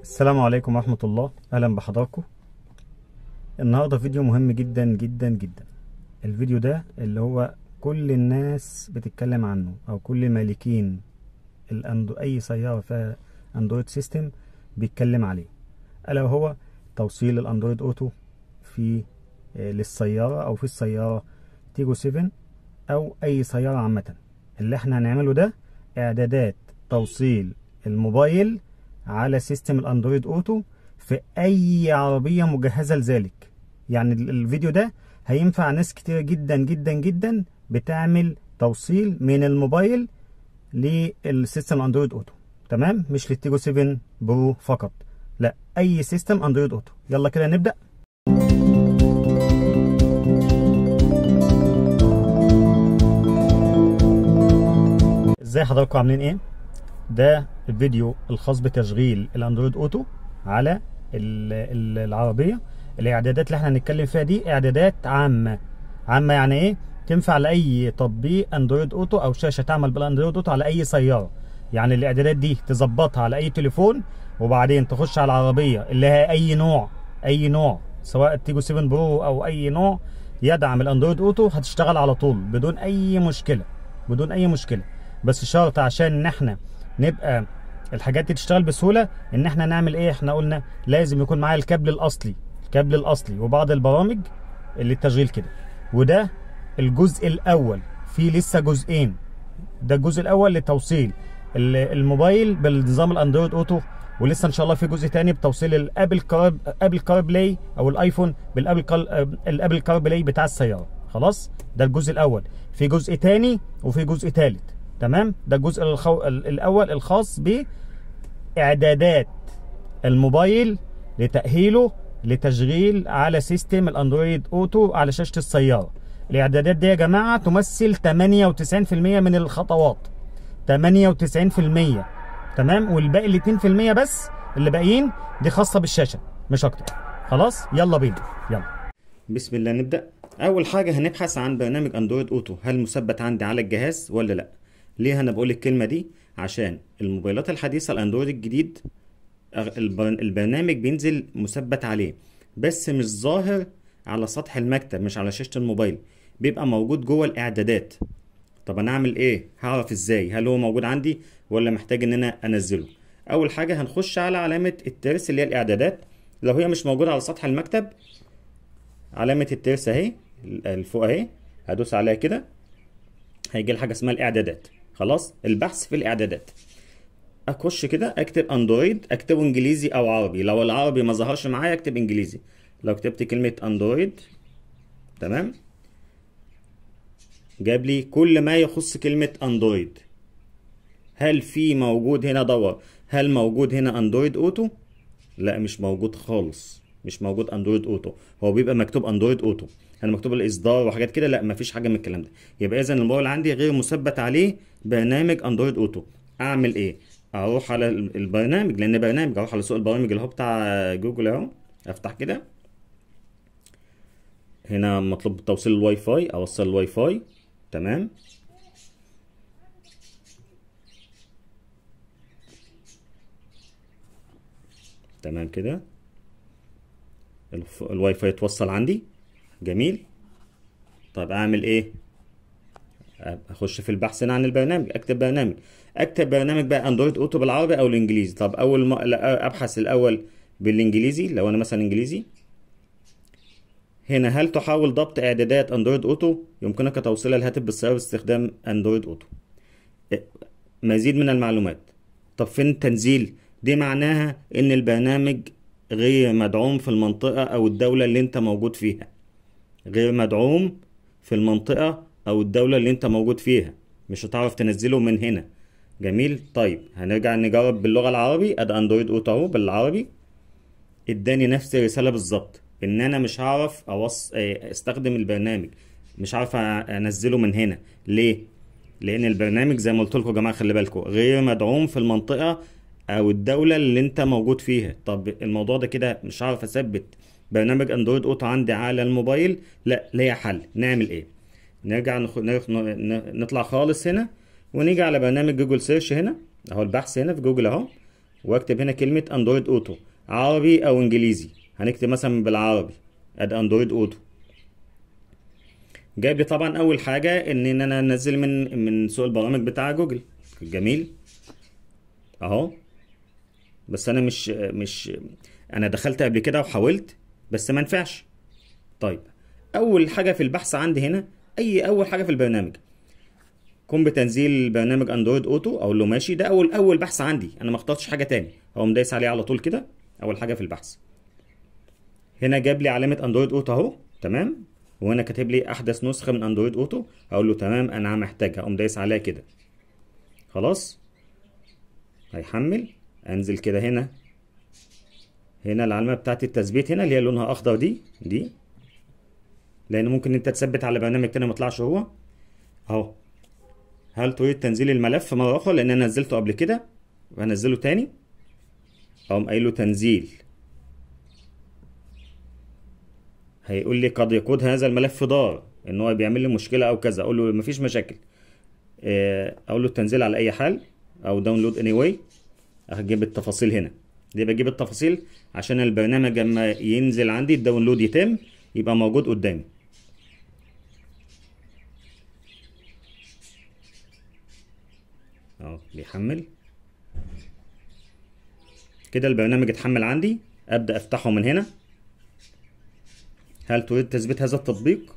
السلام عليكم ورحمة الله أهلا بحضراتكم النهاردة فيديو مهم جدا جدا جدا الفيديو ده اللي هو كل الناس بتتكلم عنه أو كل مالكين الأندو أي سيارة فيها أندرويد سيستم بيتكلم عليه ألا وهو توصيل الأندرويد أوتو في آه، للسيارة أو في السيارة تيجو 7 أو أي سيارة عامة اللي احنا هنعمله ده إعدادات توصيل الموبايل على سيستم الاندرويد اوتو في اي عربيه مجهزه لذلك يعني الفيديو ده هينفع ناس كتير جدا جدا جدا بتعمل توصيل من الموبايل للسيستم اندرويد اوتو تمام مش للتيجو 7 برو فقط لا اي سيستم اندرويد اوتو يلا كده نبدا ازاي حضراتكم عاملين ايه ده الفيديو الخاص بتشغيل الاندرويد اوتو على العربيه الاعدادات اللي احنا هنتكلم فيها دي اعدادات عامه عامه يعني ايه تنفع لاي تطبيق اندرويد اوتو او شاشه تعمل بالاندرويد اوتو على اي سياره يعني الاعدادات دي تظبطها على اي تليفون وبعدين تخش على العربيه اللي هي اي نوع اي نوع سواء تيجو 7 برو او اي نوع يدعم الاندرويد اوتو هتشتغل على طول بدون اي مشكله بدون اي مشكله بس شرط عشان ان احنا نبقى الحاجات دي تشتغل بسهوله ان احنا نعمل ايه احنا قلنا لازم يكون معايا الكابل الاصلي الكابل الاصلي وبعض البرامج اللي التشغيل كده وده الجزء الاول في لسه جزئين ده الجزء الاول لتوصيل الموبايل بالنظام الاندرويد اوتو ولسه ان شاء الله في جزء تاني بتوصيل الابل كار ابل كار بلاي او الايفون بالابل كار الابل كار بلاي بتاع السياره خلاص ده الجزء الاول في جزء تاني وفي جزء تالت تمام ده الجزء الخو... الاول الخاص باعدادات الموبايل لتاهيله لتشغيل على سيستم الاندرويد اوتو على شاشه السياره الاعدادات دي يا جماعه تمثل 98% من الخطوات 98% تمام والباقي ال 2% بس اللي باقيين دي خاصه بالشاشه مش اكتر خلاص يلا بينا يلا بسم الله نبدا اول حاجه هنبحث عن برنامج اندرويد اوتو هل مثبت عندي على الجهاز ولا لا ليه انا بقول الكلمه دي عشان الموبايلات الحديثه الاندرويد الجديد البرنامج بينزل مثبت عليه بس مش ظاهر على سطح المكتب مش على شاشه الموبايل بيبقى موجود جوه الاعدادات طب انا اعمل ايه هعرف ازاي هل هو موجود عندي ولا محتاج ان انا انزله اول حاجه هنخش على علامه الترس اللي هي الاعدادات لو هي مش موجوده على سطح المكتب علامه الترس اهي الفوق اهي هدوس عليها كده هيجي لي حاجه اسمها الاعدادات خلاص البحث في الاعدادات اخش كده اكتب اندرويد اكتبه انجليزي او عربي لو العربي ما ظهرش معايا اكتب انجليزي لو كتبت كلمه اندرويد تمام جاب لي كل ما يخص كلمه اندرويد هل في موجود هنا دور هل موجود هنا اندرويد اوتو لا مش موجود خالص مش موجود اندرويد اوتو هو بيبقى مكتوب اندرويد اوتو هنا مكتوب الاصدار وحاجات كده لا مفيش حاجه من الكلام ده يبقى اذا الموبايل عندي غير مثبت عليه برنامج اندرويد اوتو اعمل ايه اروح على البرنامج لان برنامج اروح على سوق البرامج اللي هو بتاع جوجل اهو افتح كده هنا مطلوب توصيل الواي فاي اوصل الواي فاي تمام تمام كده الواي فاي اتوصل عندي جميل طب اعمل ايه اخش في البحث هنا عن البرنامج اكتب برنامج اكتب برنامج بقى اندرويد اوتو بالعربي او الانجليزي طب اول ما ابحث الاول بالانجليزي لو انا مثلا انجليزي هنا هل تحاول ضبط اعدادات اندرويد اوتو يمكنك توصيلها الهاتف بالسياره باستخدام اندرويد اوتو مزيد من المعلومات طب فين التنزيل دي معناها ان البرنامج غير مدعوم في المنطقة أو الدولة اللي أنت موجود فيها غير مدعوم في المنطقة أو الدولة اللي أنت موجود فيها مش هتعرف تنزله من هنا جميل طيب هنرجع نجرب باللغة العربي أد أندرويد أوتو بالعربي اداني نفس الرسالة بالظبط إن أنا مش هعرف أوص... آه، استخدم البرنامج مش عارف انزله من هنا ليه لان البرنامج زي ما قلت لكم يا جماعه خلي بالكم غير مدعوم في المنطقه او آه، الدوله اللي انت موجود فيها طب الموضوع ده كده مش هعرف اثبت برنامج اندرويد اوتو عندي على الموبايل لا ليا حل نعمل ايه نرجع نخ... نرخ... نطلع خالص هنا ونيجي على برنامج جوجل سيرش هنا اهو البحث هنا في جوجل اهو واكتب هنا كلمه اندرويد اوتو عربي او انجليزي هنكتب مثلا بالعربي اد اندرويد اوتو جايب لي طبعا اول حاجه ان انا انزل من من سوق البرامج بتاع جوجل جميل اهو بس انا مش مش انا دخلت قبل كده وحاولت بس ما نفعش طيب اول حاجه في البحث عندي هنا اي اول حاجه في البرنامج قم بتنزيل برنامج اندرويد اوتو اقول له ماشي ده اول اول بحث عندي انا ما اخترتش حاجه تاني هو مدايس عليه على طول كده اول حاجه في البحث هنا جاب لي علامه اندرويد اوتو اهو تمام وهنا كاتب لي احدث نسخه من اندرويد اوتو اقول له تمام انا محتاجها اقوم دايس عليها كده خلاص هيحمل انزل كده هنا هنا العلامه بتاعت التثبيت هنا اللي هي لونها اخضر دي دي لان ممكن انت تثبت على برنامج تاني ما يطلعش هو اهو هل تريد تنزيل الملف مره اخرى لان انا نزلته قبل كده وهنزله تاني اقوم قايل له تنزيل هيقول لي قد يقود هذا الملف ضار ان هو بيعمل لي مشكله او كذا اقول له مفيش مشاكل آه، اقول له التنزيل على اي حال او داونلود اني anyway. واي هجيب التفاصيل هنا دي بجيب التفاصيل عشان البرنامج لما ينزل عندي الداونلود يتم يبقى موجود قدامي اهو بيحمل كده البرنامج اتحمل عندي ابدا افتحه من هنا هل تريد تثبيت هذا التطبيق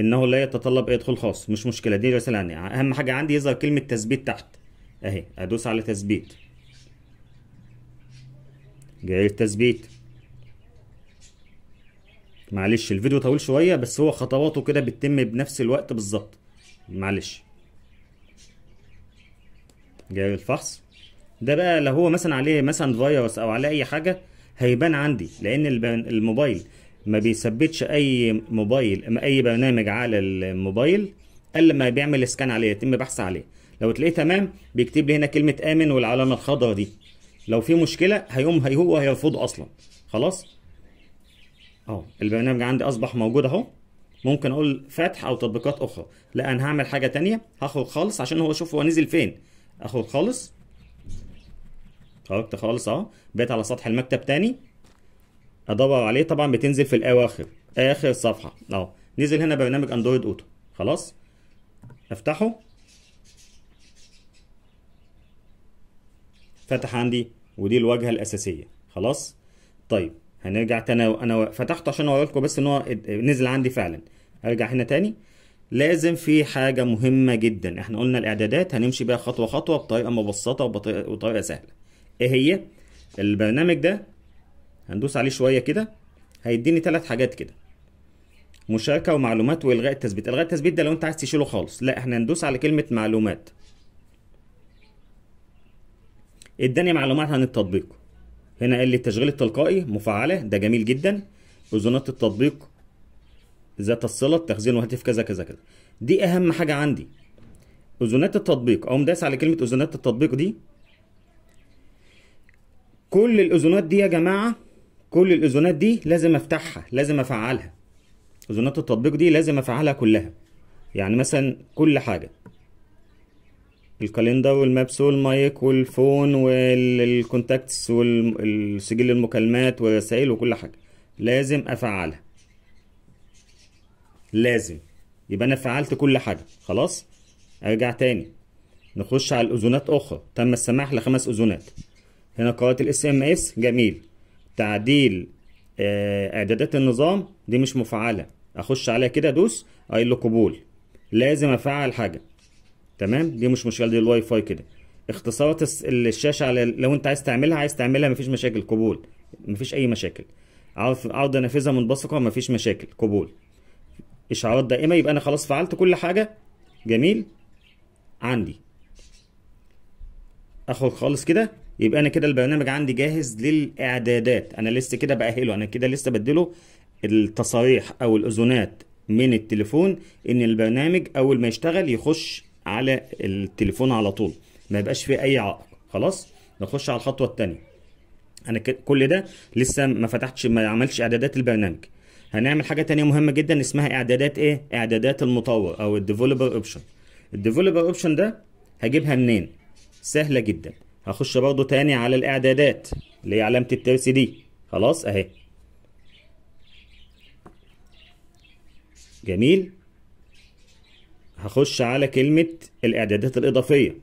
انه لا يتطلب اي دخول خاص مش مشكله دي رساله عني اهم حاجه عندي يظهر كلمه تثبيت تحت اهي ادوس على تثبيت جاي التثبيت معلش الفيديو طويل شويه بس هو خطواته كده بتتم بنفس الوقت بالظبط معلش جاي الفحص ده بقى لو هو مثلا عليه مثلا فيروس او عليه اي حاجه هيبان عندي لان الموبايل ما بيثبتش اي موبايل اي برنامج على الموبايل الا ما بيعمل سكان عليه يتم بحث عليه لو تلاقيه تمام بيكتب لي هنا كلمه امن والعلامه الخضراء دي لو في مشكله هيقوم هو هيرفضه اصلا خلاص اهو البرنامج عندي اصبح موجود اهو ممكن اقول فتح او تطبيقات اخرى لا انا هعمل حاجه تانية هاخد خالص عشان هو اشوف هو نزل فين اخد خالص خرجت خالص اهو بقيت على سطح المكتب تاني ادور عليه طبعا بتنزل في الاواخر اخر صفحه اهو نزل هنا برنامج اندرويد اوتو خلاص افتحه فتح عندي ودي الواجهه الاساسيه خلاص طيب هنرجع تاني انا فتحته عشان اقول لكم بس ان هو نزل عندي فعلا ارجع هنا تاني لازم في حاجه مهمه جدا احنا قلنا الاعدادات هنمشي بيها خطوه خطوه بطريقه مبسطه وبطريقه سهله ايه هي البرنامج ده هندوس عليه شويه كده هيديني ثلاث حاجات كده مشاركه ومعلومات والغاء التثبيت الغاء التثبيت ده لو انت عايز تشيله خالص لا احنا هندوس على كلمه معلومات اداني معلومات عن التطبيق هنا قال لي التشغيل التلقائي مفعله ده جميل جدا اذونات التطبيق ذات الصله تخزين وهاتف كذا كذا كذا دي اهم حاجه عندي اذونات التطبيق اقوم داس على كلمه اذونات التطبيق دي كل الاذونات دي يا جماعه كل الاذونات دي لازم افتحها لازم افعلها اذونات التطبيق دي لازم افعلها كلها يعني مثلا كل حاجه الكاليندا والمابس والمايك والفون والكونتاكتس والسجل المكالمات والرسائل وكل حاجه لازم افعلها لازم يبقى انا فعلت كل حاجه خلاص ارجع تاني نخش على الاذونات اخرى تم السماح لخمس اذونات هنا قراءه الاس ام اس جميل تعديل آه، اعدادات النظام دي مش مفعله اخش عليها كده ادوس اقول له قبول لازم افعل حاجه تمام دي مش مشكله دي الواي فاي كده اختصارات الشاشه على لو انت عايز تعملها عايز تعملها مفيش مشاكل قبول مفيش اي مشاكل عارف عرض نافذه منبثقه مفيش مشاكل قبول اشعارات دائمه يبقى انا خلاص فعلت كل حاجه جميل عندي اخد خالص كده يبقى انا كده البرنامج عندي جاهز للاعدادات انا لسه كده باهله انا كده لسه بديله التصاريح او الاذونات من التليفون ان البرنامج اول ما يشتغل يخش على التليفون على طول ما يبقاش فيه اي عائق خلاص نخش على الخطوه الثانيه انا كل ده لسه ما فتحتش ما عملتش اعدادات البرنامج هنعمل حاجه تانية مهمه جدا اسمها اعدادات ايه اعدادات المطور او الديفلوبر اوبشن الديفلوبر اوبشن ده هجيبها منين سهله جدا هخش برضو تاني على الاعدادات اللي هي علامه الترس دي خلاص اهي جميل هخش على كلمة الإعدادات الإضافية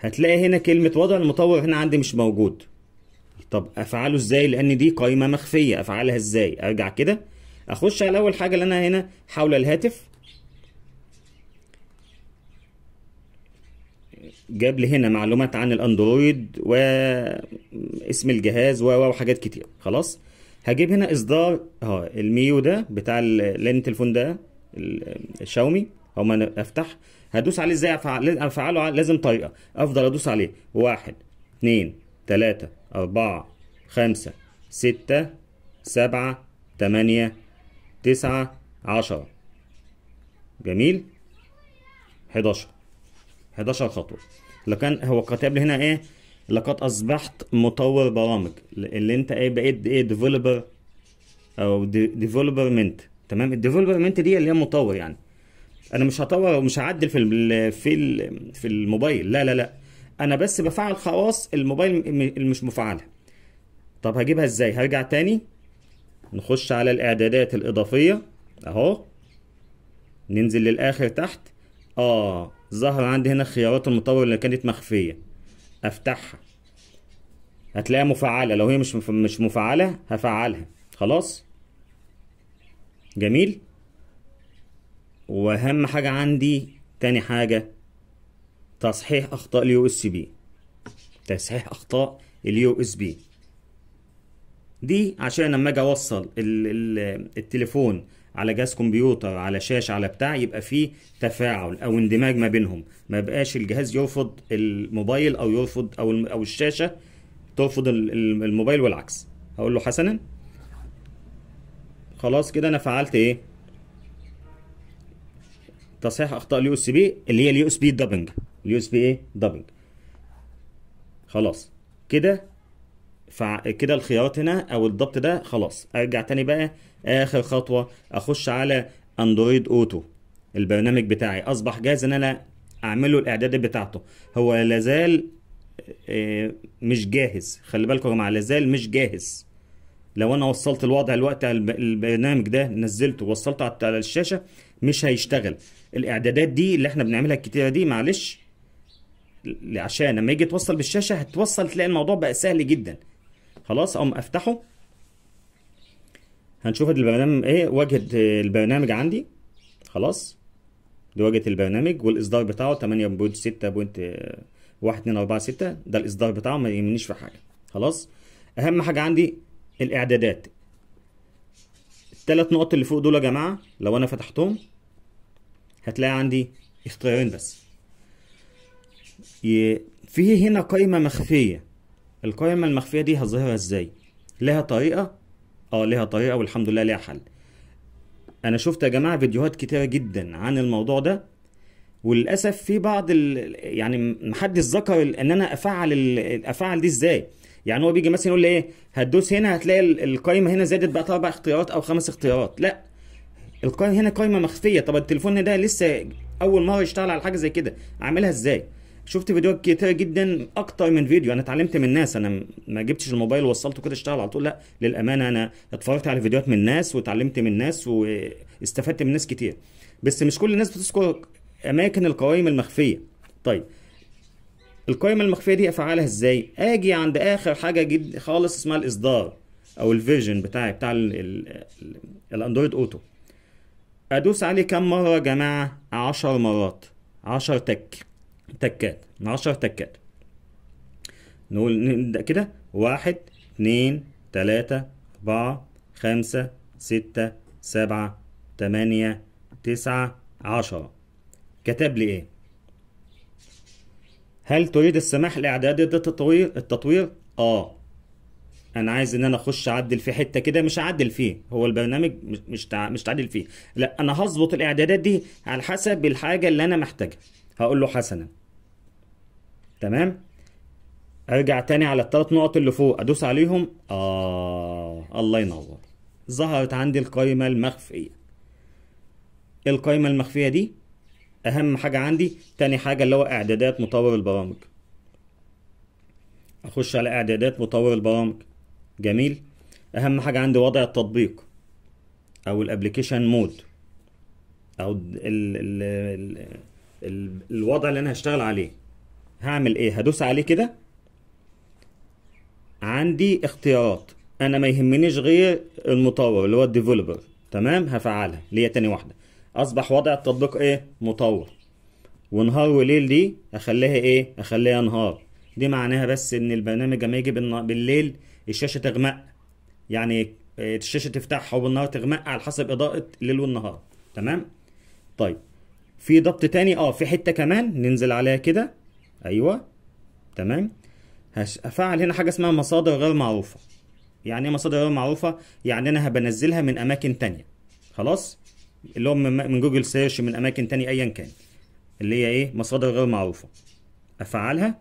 هتلاقي هنا كلمة وضع المطور هنا عندي مش موجود طب أفعله إزاي لأن دي قائمة مخفية أفعلها إزاي أرجع كده أخش على أول حاجة اللي أنا هنا حول الهاتف جاب لي هنا معلومات عن الاندرويد واسم الجهاز و وحاجات كتير خلاص هجيب هنا اصدار اه الميو ده بتاع اللين التليفون ده الشاومي او ما افتح هدوس عليه ازاي افعله لازم طريقه افضل ادوس عليه واحد اثنين ثلاثة اربعة خمسة ستة سبعة ثمانية تسعة عشرة جميل 11 11 خطوة لكن هو كاتب لي هنا ايه لقد اصبحت مطور برامج اللي انت ايه بقيت ايه ديفلوبر او ديفلوبر منت تمام الديفلوبمنت دي اللي هي المطور يعني انا مش هطور ومش هعدل في في في الموبايل لا لا لا انا بس بفعل خواص الموبايل اللي مش مفعلها طب هجيبها ازاي هرجع تاني نخش على الاعدادات الاضافيه اهو ننزل للاخر تحت اه ظهر عندي هنا خيارات المطور اللي كانت مخفيه افتحها هتلاقيها مفعله لو هي مش مش مفعله هفعلها خلاص جميل واهم حاجه عندي تاني حاجه تصحيح اخطاء اليو اس بي تصحيح اخطاء اليو اس بي دي عشان لما اجي اوصل التليفون على جهاز كمبيوتر على شاشه على بتاع يبقى فيه تفاعل او اندماج ما بينهم ما بقاش الجهاز يرفض الموبايل او يرفض او او الشاشه ترفض الموبايل والعكس هقول له حسنا خلاص كده انا فعلت ايه تصحيح اخطاء اليو اس بي اللي هي اليو اس بي دبنج اليو اس بي ايه دبنج خلاص كده فع كده الخيارات هنا او الضبط ده خلاص ارجع تاني بقى اخر خطوه اخش على اندرويد اوتو البرنامج بتاعي اصبح جاهز ان انا اعمل له الاعدادات بتاعته هو لازال آه، مش جاهز خلي بالكم جماعه لازال مش جاهز لو انا وصلت الوضع الوقت البرنامج ده نزلته ووصلته على الشاشه مش هيشتغل الاعدادات دي اللي احنا بنعملها الكتيره دي معلش عشان لما يجي توصل بالشاشه هتوصل تلاقي الموضوع بقى سهل جدا خلاص اقوم افتحه هنشوف البرنامج ايه واجهه البرنامج عندي خلاص دي واجهه البرنامج والاصدار بتاعه 8.6.1246 ده الاصدار بتاعه ما يهمنيش في حاجه خلاص اهم حاجه عندي الاعدادات الثلاث نقط اللي فوق دول يا جماعه لو انا فتحتهم هتلاقي عندي اختيارين بس فيه هنا قائمه مخفيه القائمه المخفيه دي هظهرها ازاي لها طريقه اه لها طريقه والحمد لله لها حل انا شفت يا جماعه فيديوهات كتيره جدا عن الموضوع ده وللاسف في بعض ال... يعني محدش ذكر ان انا افعل ال... افعل دي ازاي يعني هو بيجي مثلا يقول لي ايه هتدوس هنا هتلاقي القايمه هنا زادت بقى اربع اختيارات او خمس اختيارات لا القايمه هنا قايمه مخفيه طب التليفون ده لسه اول مره يشتغل على حاجه زي كده اعملها ازاي شفت فيديوهات كتير جدا اكتر من فيديو انا اتعلمت من ناس انا ما جبتش الموبايل ووصلته كده اشتغل على طول لا للامانه انا اتفرجت على فيديوهات من ناس واتعلمت من ناس واستفدت من ناس كتير بس مش كل الناس بتذكر اماكن القوائم المخفيه طيب القائمه المخفيه دي افعلها ازاي اجي عند اخر حاجه جد خالص اسمها الاصدار او الفيرجن بتاعي بتاع الاندرويد اوتو ادوس عليه كام مره يا جماعه 10 مرات 10 تك تكات 10 تكات نقول نبدا كده واحد اتنين تلاتة أربعة خمسة ستة سبعة تمانية تسعة عشرة كتب لي ايه هل تريد السماح لاعدادات التطوير التطوير اه انا عايز ان انا اخش اعدل في حته كده مش اعدل فيه هو البرنامج مش تع... مش تعدل فيه لا انا هظبط الاعدادات دي على حسب الحاجه اللي انا محتاجها هقول له حسنا تمام ارجع تاني على الثلاث نقط اللي فوق ادوس عليهم اه الله ينور ظهرت عندي القائمه المخفيه إيه القائمه المخفيه دي اهم حاجه عندي تاني حاجه اللي هو اعدادات مطور البرامج اخش على اعدادات مطور البرامج جميل اهم حاجه عندي وضع التطبيق او الابليكيشن مود او ال ال ال الـ الوضع اللي انا هشتغل عليه هعمل ايه هدوس عليه كده عندي اختيارات انا ما يهمنيش غير المطور اللي هو الديفلوبر تمام هفعلها ليا تاني واحده اصبح وضع التطبيق ايه مطول ونهار وليل دي اخليها ايه اخليها نهار دي معناها بس ان البرنامج لما يجي بالليل الشاشه تغمق يعني آه، الشاشه تفتحها وبالنهار تغمق على حسب اضاءه الليل والنهار تمام طيب في ضبط تاني اه في حته كمان ننزل عليها كده ايوه تمام هفعل هنا حاجه اسمها مصادر غير معروفه يعني ايه مصادر غير معروفه يعني انا هبنزلها من اماكن تانية خلاص اللي هو من جوجل سيرش من اماكن تاني ايا كان اللي هي ايه مصادر غير معروفه افعلها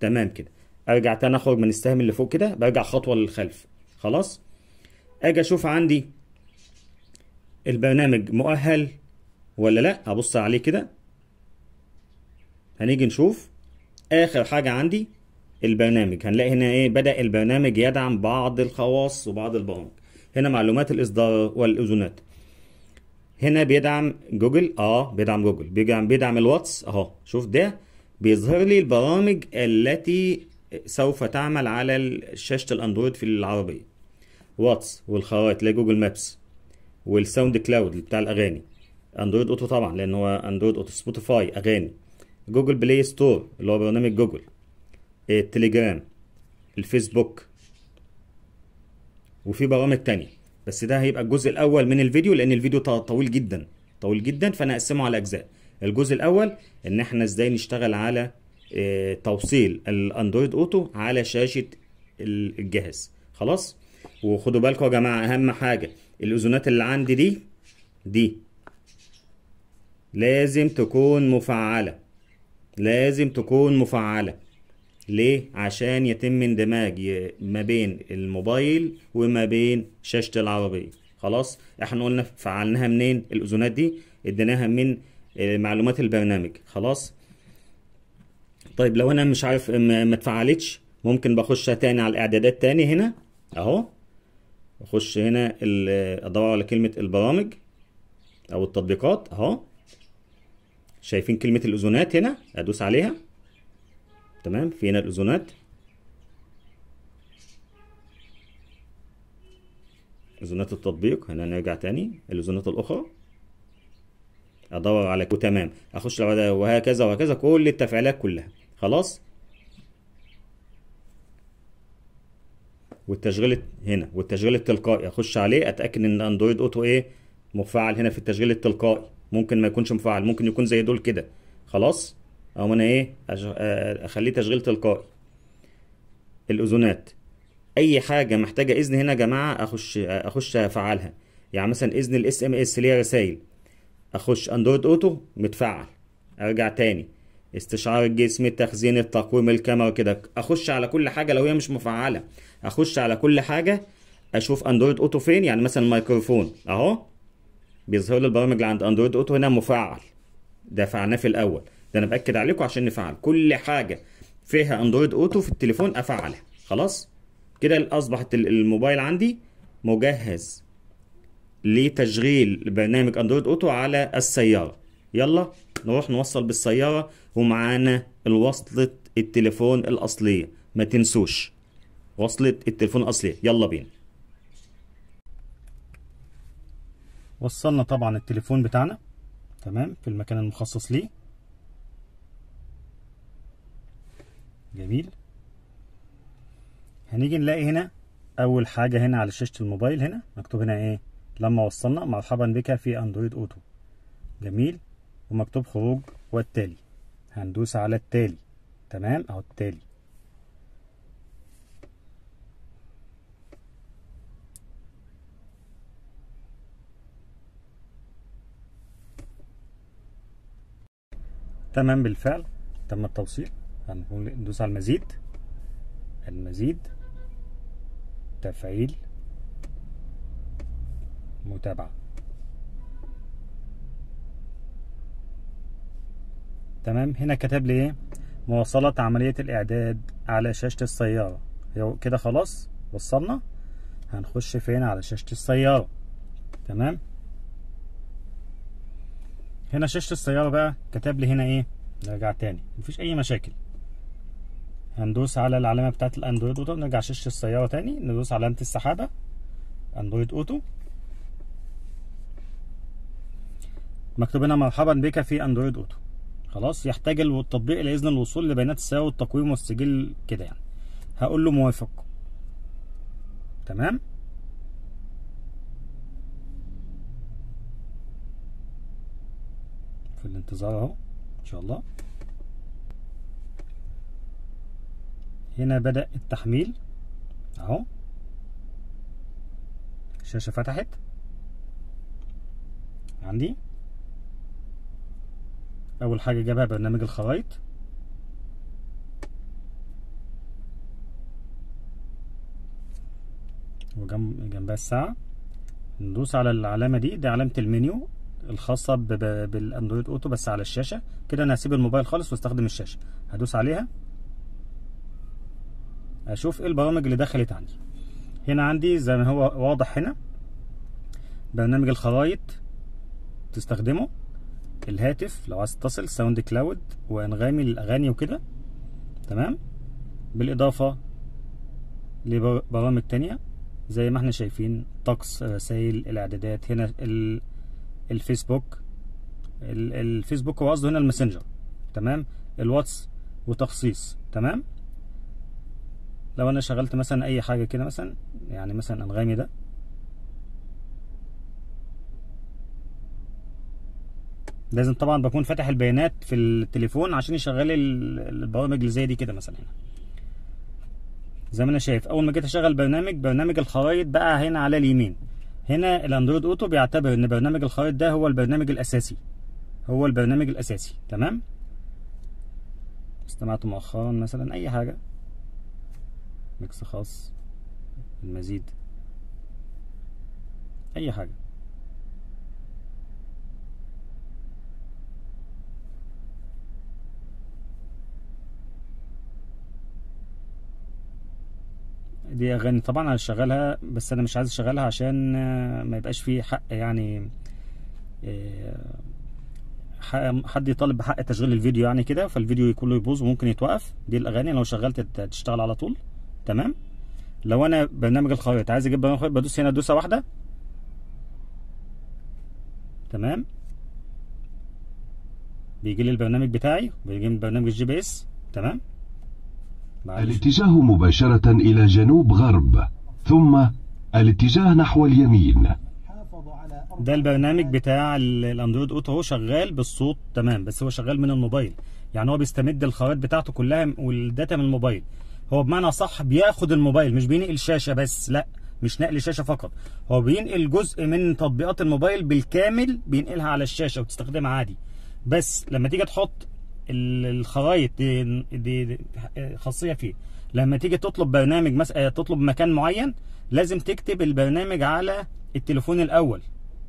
تمام كده ارجع تاني اخرج من السهم اللي فوق كده برجع خطوه للخلف خلاص اجي اشوف عندي البرنامج مؤهل ولا لا ابص عليه كده هنيجي نشوف اخر حاجه عندي البرنامج هنلاقي هنا ايه بدا البرنامج يدعم بعض الخواص وبعض البرامج هنا معلومات الاصدار والاذونات هنا بيدعم جوجل اه بيدعم جوجل بيدعم بيدعم الواتس اهو شوف ده بيظهر لي البرامج التي سوف تعمل على شاشة الاندرويد في العربية واتس والخرائط لجوجل مابس والساوند كلاود بتاع الاغاني اندرويد اوتو طبعا لان هو اندرويد اوتو سبوتيفاي اغاني جوجل بلاي ستور اللي هو برنامج جوجل التليجرام إيه، الفيسبوك وفي برامج تانية بس ده هيبقى الجزء الاول من الفيديو لان الفيديو طويل جدا طويل جدا فانا اقسمه على اجزاء الجزء الاول ان احنا ازاي نشتغل على آه، توصيل الاندرويد اوتو على شاشه الجهاز خلاص وخدوا بالكم يا جماعه اهم حاجه الاذونات اللي عندي دي دي لازم تكون مفعله لازم تكون مفعله ليه؟ عشان يتم اندماج ما بين الموبايل وما بين شاشة العربية خلاص احنا قلنا فعلناها منين الاذونات دي اديناها من معلومات البرنامج خلاص طيب لو انا مش عارف ما اتفعلتش ممكن بخشها تاني على الاعدادات تاني هنا اهو اخش هنا ادور على كلمة البرامج او التطبيقات اهو شايفين كلمة الاذونات هنا ادوس عليها تمام في هنا الاوزونات اذونات التطبيق هنا نرجع تاني الاوزونات الاخرى ادور على وتمام اخش وهكذا وهكذا كل التفعيلات كلها خلاص والتشغيل هنا والتشغيل التلقائي اخش عليه اتاكد ان اندرويد اوتو ايه مفعل هنا في التشغيل التلقائي ممكن ما يكونش مفعل ممكن يكون زي دول كده خلاص او انا ايه آه، اخليه تشغيل تلقائي الاذونات اي حاجه محتاجه اذن هنا يا جماعه اخش اخش افعلها يعني مثلا اذن الاس ام اس هي رسايل اخش اندرويد اوتو متفعل ارجع تاني استشعار الجسم التخزين التقويم الكاميرا كده اخش على كل حاجه لو هي مش مفعله اخش على كل حاجه اشوف اندرويد اوتو فين يعني مثلا الميكروفون اهو بيظهر لي البرامج اللي عند اندرويد اوتو هنا مفعل دفعناه في الاول ده انا باكد عليكم عشان نفعل كل حاجه فيها اندرويد اوتو في التليفون افعلها خلاص كده اصبحت الموبايل عندي مجهز لتشغيل برنامج اندرويد اوتو على السياره يلا نروح نوصل بالسياره ومعانا الوصله التليفون الاصليه ما تنسوش وصله التليفون الاصليه يلا بينا وصلنا طبعا التليفون بتاعنا تمام في المكان المخصص ليه جميل هنيجي نلاقي هنا اول حاجه هنا على شاشه الموبايل هنا مكتوب هنا ايه لما وصلنا مرحبا بك في اندرويد اوتو جميل ومكتوب خروج والتالي هندوس على التالي تمام اهو التالي تمام بالفعل تم التوصيل هنقول ندوس على المزيد المزيد تفعيل متابعة تمام هنا كتب لي ايه مواصلة عملية الإعداد على شاشة السيارة كده خلاص وصلنا هنخش فين على شاشة السيارة تمام هنا شاشة السيارة بقى كتب لي هنا ايه نرجع تاني مفيش أي مشاكل هندوس على العلامه بتاعه الاندرويد اوتو نرجع شاشه السياره تاني ندوس على علامه السحابه اندرويد اوتو مكتوب هنا مرحبا بك في اندرويد اوتو خلاص يحتاج التطبيق الى اذن الوصول لبيانات السياره والتقويم والسجل كده يعني هقول له موافق تمام في الانتظار اهو ان شاء الله هنا بدأ التحميل اهو الشاشة فتحت عندي أول حاجة جابها برنامج الخرائط وجنبها الساعة ندوس على العلامة دي دي علامة المنيو الخاصة بالاندرويد اوتو بس على الشاشة كده انا هسيب الموبايل خالص واستخدم الشاشة هدوس عليها اشوف ايه البرامج اللي دخلت عندي هنا عندي زي ما هو واضح هنا برنامج الخرايط تستخدمه الهاتف لو عايز تتصل ساوند كلاود وانغامي للاغاني وكده تمام بالاضافه لبرامج تانية زي ما احنا شايفين طقس رسائل الاعدادات هنا الفيسبوك الفيسبوك هو قصده هنا الماسنجر تمام الواتس وتخصيص تمام لو انا شغلت مثلا اي حاجه كده مثلا يعني مثلا انغامي ده لازم طبعا بكون فاتح البيانات في التليفون عشان يشغل البرامج اللي زي دي كده مثلا هنا زي ما انا شايف اول ما جيت اشغل برنامج برنامج الخرائط بقى هنا على اليمين هنا الاندرويد اوتو بيعتبر ان برنامج الخرائط ده هو البرنامج الاساسي هو البرنامج الاساسي تمام استمعت مؤخرا مثلا اي حاجه ميكس خاص المزيد اي حاجه دي اغاني طبعا هشغلها بس انا مش عايز اشغلها عشان آه، ما يبقاش فيه حق يعني آه، حد يطالب بحق تشغيل الفيديو يعني كده فالفيديو كله يبوظ وممكن يتوقف دي الاغاني لو شغلت تشتغل على طول تمام لو انا برنامج الخرائط عايز اجيب برنامج الخرائط بدوس هنا دوسه واحده تمام بيجي لي البرنامج بتاعي بيجي لي برنامج الجي بي اس تمام الاتجاه مباشرة إلى جنوب غرب ثم الاتجاه نحو اليمين ده البرنامج بتاع الاندرويد اوتو هو شغال بالصوت تمام بس هو شغال من الموبايل يعني هو بيستمد الخرائط بتاعته كلها والداتا من الموبايل هو بمعنى صح بياخد الموبايل مش بينقل شاشه بس لا مش نقل شاشه فقط هو بينقل جزء من تطبيقات الموبايل بالكامل بينقلها على الشاشه وتستخدمها عادي بس لما تيجي تحط الخرايط دي, دي, دي خاصيه فيه لما تيجي تطلب برنامج مثلا آه، تطلب مكان معين لازم تكتب البرنامج على التليفون الاول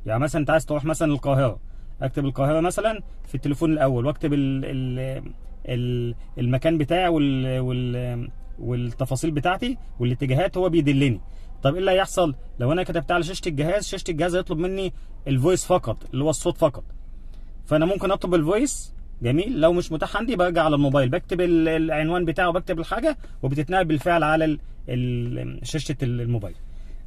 يعني مثلا انت عايز تروح مثلا القاهره اكتب القاهره مثلا في التليفون الاول واكتب ال ال المكان بتاعي وال, وال والتفاصيل بتاعتي والاتجاهات هو بيدلني طب ايه اللي هيحصل لو انا كتبت على شاشه الجهاز شاشه الجهاز هيطلب مني الفويس فقط اللي هو الصوت فقط فانا ممكن اطلب الفويس جميل لو مش متاح عندي برجع على الموبايل بكتب العنوان بتاعه بكتب الحاجه وبتتنقل بالفعل على شاشه الموبايل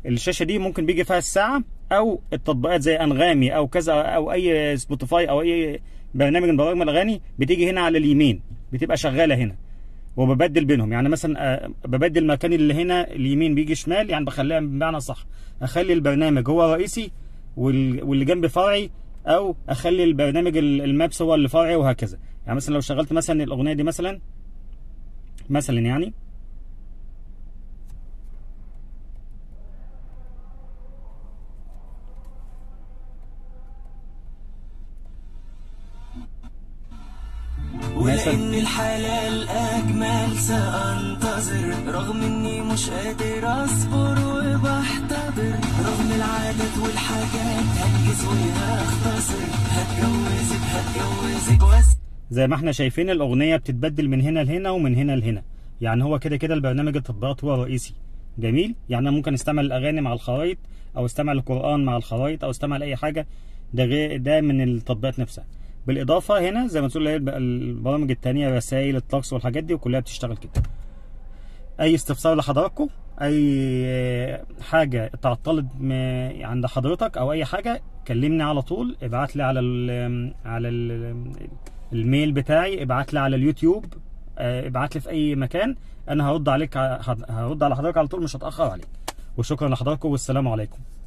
الشاشه دي ممكن بيجي فيها الساعه او التطبيقات زي انغامي او كذا او اي سبوتيفاي او اي برنامج من برامج الاغاني بتيجي هنا على اليمين بتبقى شغاله هنا وببدل بينهم يعني مثلا آه، ببدل مكان اللي هنا اليمين بيجي شمال يعني بخليها بمعنى صح اخلي البرنامج هو رئيسي واللي جنبي فرعي او اخلي البرنامج المابس هو اللي فرعي وهكذا يعني مثلا لو شغلت مثلا الاغنيه دي مثلا مثلا يعني زي ما احنا شايفين الاغنيه بتتبدل من هنا لهنا ومن هنا لهنا يعني هو كده كده البرنامج التطبيقات هو الرئيسي جميل يعني ممكن استمع الاغاني مع الخرائط او استمع القران مع الخرائط او استمع لاي حاجه ده غير ده من التطبيقات نفسها بالاضافه هنا زي ما تقول البرامج الثانيه رسائل الطقس والحاجات دي وكلها بتشتغل كده اي استفسار لحضراتكم اي آه، حاجه تعطلت عند حضرتك او اي حاجه كلمني على طول ابعت لي على الـ على الـ الميل بتاعي ابعت لي على اليوتيوب آه، ابعت لي في اي مكان انا هرد عليك هرد على حضرتك على طول مش هتاخر عليك وشكرا لحضراتكم والسلام عليكم